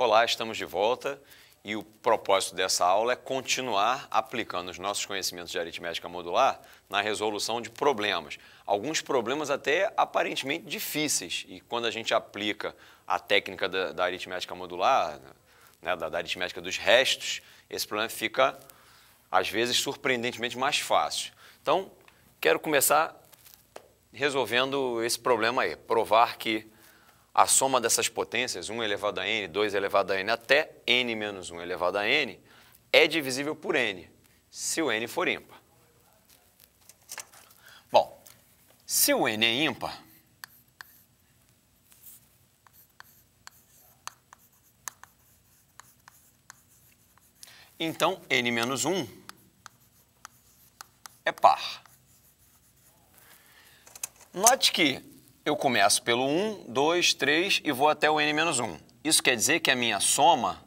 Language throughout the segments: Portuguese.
Olá, estamos de volta e o propósito dessa aula é continuar aplicando os nossos conhecimentos de aritmética modular na resolução de problemas. Alguns problemas até aparentemente difíceis e quando a gente aplica a técnica da, da aritmética modular, né, da, da aritmética dos restos, esse problema fica às vezes surpreendentemente mais fácil. Então, quero começar resolvendo esse problema aí, provar que a soma dessas potências, 1 elevado a n, 2 elevado a n, até n menos 1 elevado a n, é divisível por n, se o n for ímpar. Bom, se o n é ímpar, então n menos 1 é par. Note que eu começo pelo 1, 2, 3 e vou até o n-1. Isso quer dizer que a minha soma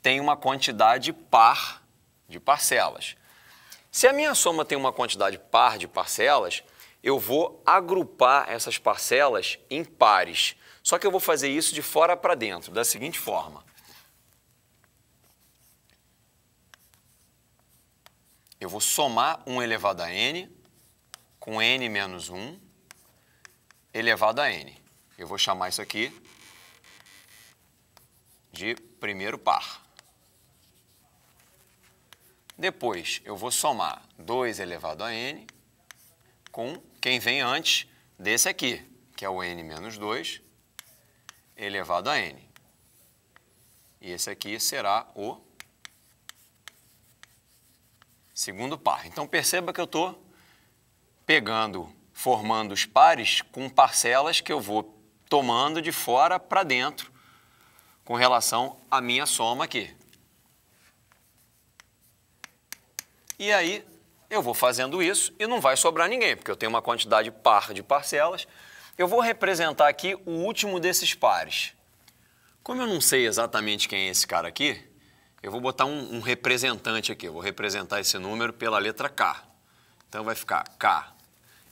tem uma quantidade par de parcelas. Se a minha soma tem uma quantidade par de parcelas, eu vou agrupar essas parcelas em pares. Só que eu vou fazer isso de fora para dentro, da seguinte forma. Eu vou somar 1 elevado a n com n menos 1 elevado é a n. Eu vou chamar isso aqui de primeiro par. Depois, eu vou somar 2 elevado a n com quem vem antes desse aqui, que é o n menos 2 elevado a n. E esse aqui será o segundo par. Então, perceba que eu estou pegando formando os pares com parcelas que eu vou tomando de fora para dentro com relação à minha soma aqui. E aí eu vou fazendo isso e não vai sobrar ninguém, porque eu tenho uma quantidade par de parcelas. Eu vou representar aqui o último desses pares. Como eu não sei exatamente quem é esse cara aqui, eu vou botar um, um representante aqui. Eu vou representar esse número pela letra K. Então vai ficar K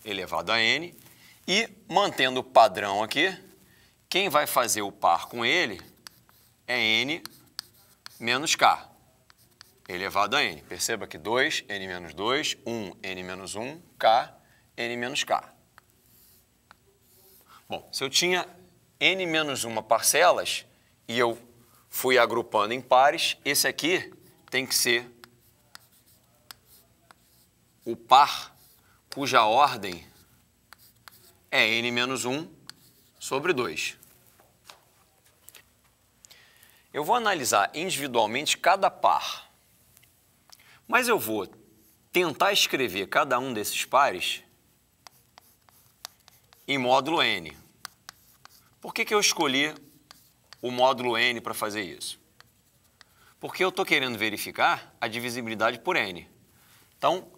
elevado a n. E, mantendo o padrão aqui, quem vai fazer o par com ele é n menos k elevado a n. Perceba que 2, n menos 2, 1, n menos 1, k, n menos k. Bom, se eu tinha n menos 1 parcelas e eu fui agrupando em pares, esse aqui tem que ser o par cuja ordem é n menos 1 sobre 2. Eu vou analisar individualmente cada par, mas eu vou tentar escrever cada um desses pares em módulo n. Por que, que eu escolhi o módulo n para fazer isso? Porque eu estou querendo verificar a divisibilidade por n. Então,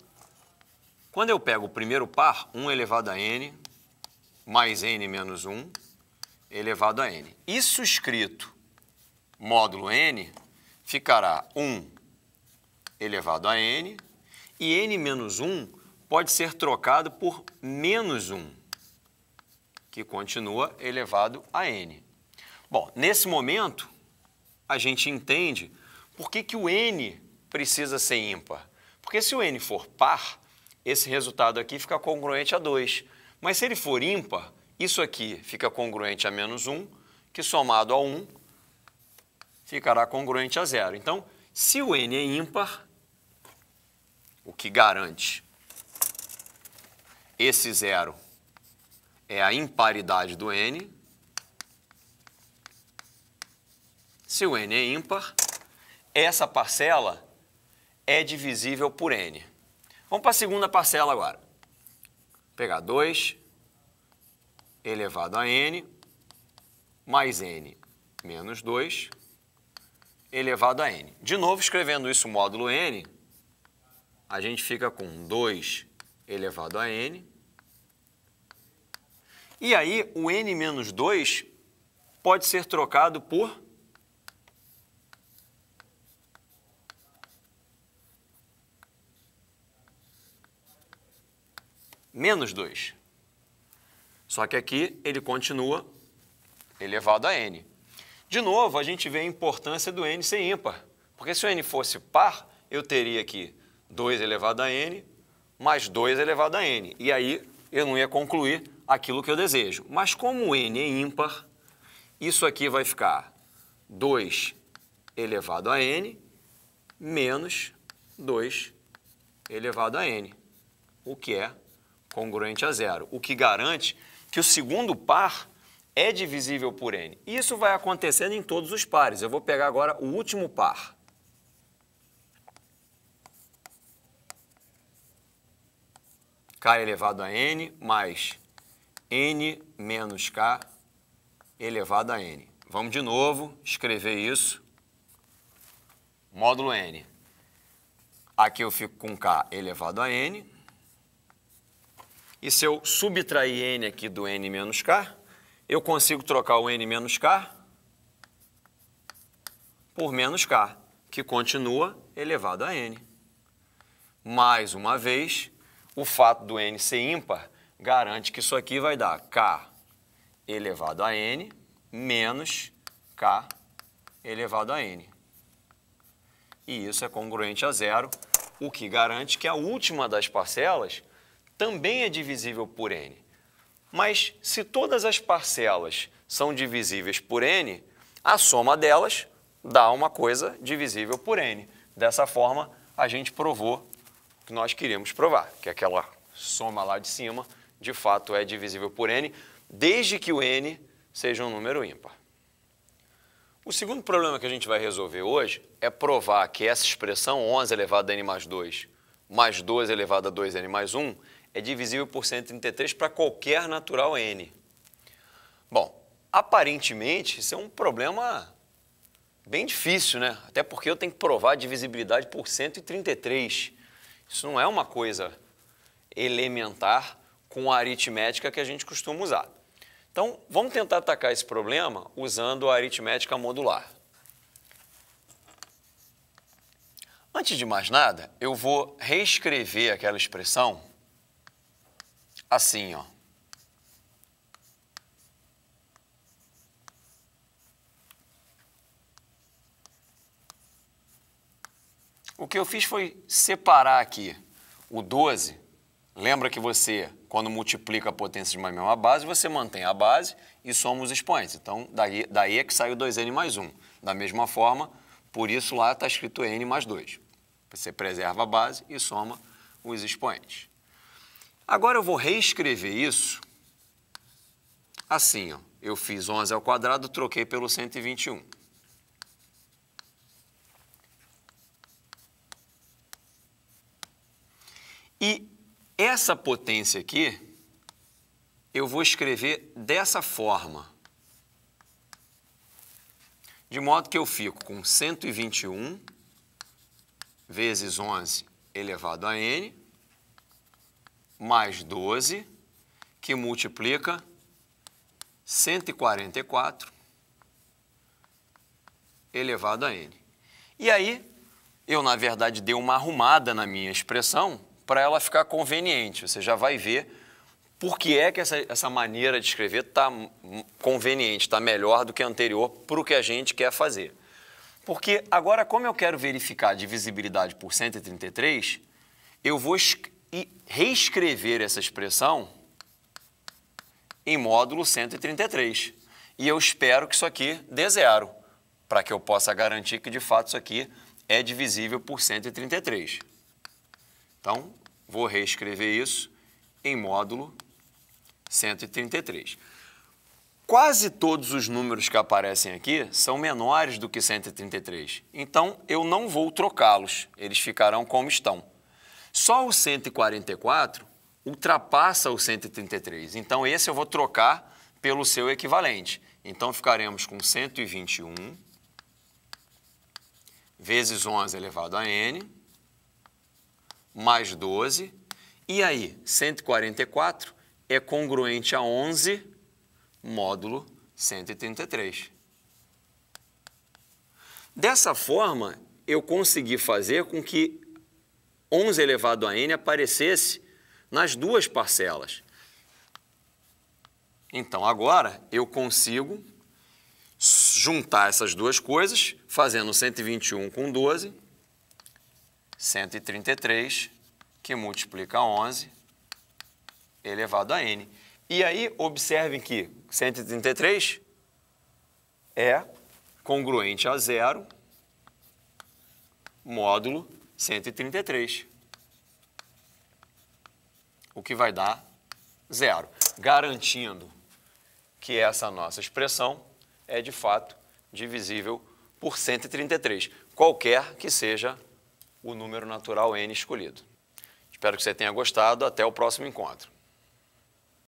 quando eu pego o primeiro par, 1 elevado a n mais n menos 1 elevado a n. Isso escrito módulo n ficará 1 elevado a n e n menos 1 pode ser trocado por menos 1, que continua elevado a n. Bom, nesse momento, a gente entende por que, que o n precisa ser ímpar. Porque se o n for par, esse resultado aqui fica congruente a 2. Mas se ele for ímpar, isso aqui fica congruente a menos 1, que somado a 1 ficará congruente a zero. Então, se o n é ímpar, o que garante esse zero é a imparidade do n. Se o n é ímpar, essa parcela é divisível por n. Vamos para a segunda parcela agora. Vou pegar 2 elevado a n mais n menos 2 elevado a n. De novo, escrevendo isso módulo n, a gente fica com 2 elevado a n. E aí, o n menos 2 pode ser trocado por menos 2. Só que aqui ele continua elevado a n. De novo, a gente vê a importância do n ser ímpar, porque se o n fosse par, eu teria aqui 2 elevado a n mais 2 elevado a n, e aí eu não ia concluir aquilo que eu desejo. Mas como o n é ímpar, isso aqui vai ficar 2 elevado a n menos 2 elevado a n, o que é congruente a zero, o que garante que o segundo par é divisível por n. isso vai acontecendo em todos os pares. Eu vou pegar agora o último par. k elevado a n mais n menos k elevado a n. Vamos de novo escrever isso. Módulo n. Aqui eu fico com k elevado a n e se eu subtrair n aqui do n menos k, eu consigo trocar o n menos k por menos k, que continua elevado a n. Mais uma vez, o fato do n ser ímpar garante que isso aqui vai dar k elevado a n menos k elevado a n. E isso é congruente a zero, o que garante que a última das parcelas também é divisível por n. Mas se todas as parcelas são divisíveis por n, a soma delas dá uma coisa divisível por n. Dessa forma, a gente provou o que nós queríamos provar, que aquela soma lá de cima, de fato, é divisível por n, desde que o n seja um número ímpar. O segundo problema que a gente vai resolver hoje é provar que essa expressão 11 elevado a n mais 2 mais 12 elevado a 2n mais 1 é divisível por 133 para qualquer natural n. Bom, aparentemente isso é um problema bem difícil, né? Até porque eu tenho que provar a divisibilidade por 133. Isso não é uma coisa elementar com a aritmética que a gente costuma usar. Então, vamos tentar atacar esse problema usando a aritmética modular. Antes de mais nada, eu vou reescrever aquela expressão assim, ó. O que eu fiz foi separar aqui o 12. Lembra que você, quando multiplica a potência de uma mesma base, você mantém a base e soma os expoentes. Então, daí, daí é que sai o 2n mais 1. Da mesma forma, por isso lá está escrito n mais 2. Você preserva a base e soma os expoentes. Agora eu vou reescrever isso assim, ó. Eu fiz 11 ao quadrado, troquei pelo 121. E essa potência aqui, eu vou escrever dessa forma. De modo que eu fico com 121 vezes 11 elevado a n mais 12, que multiplica 144 elevado a n. E aí, eu, na verdade, dei uma arrumada na minha expressão para ela ficar conveniente. Você já vai ver por que é que essa, essa maneira de escrever está conveniente, está melhor do que a anterior para o que a gente quer fazer. Porque agora, como eu quero verificar a divisibilidade por 133, eu vou e reescrever essa expressão em módulo 133. E eu espero que isso aqui dê zero, para que eu possa garantir que, de fato, isso aqui é divisível por 133. Então, vou reescrever isso em módulo 133. Quase todos os números que aparecem aqui são menores do que 133, então eu não vou trocá-los, eles ficarão como estão. Só o 144 ultrapassa o 133. Então, esse eu vou trocar pelo seu equivalente. Então, ficaremos com 121 vezes 11 elevado a n, mais 12. E aí, 144 é congruente a 11 módulo 133. Dessa forma, eu consegui fazer com que 11 elevado a n aparecesse nas duas parcelas. Então, agora eu consigo juntar essas duas coisas, fazendo 121 com 12, 133, que multiplica 11, elevado a n. E aí, observem que 133 é congruente a zero, módulo 133. O que vai dar zero, garantindo que essa nossa expressão é de fato divisível por 133, qualquer que seja o número natural n escolhido. Espero que você tenha gostado. Até o próximo encontro.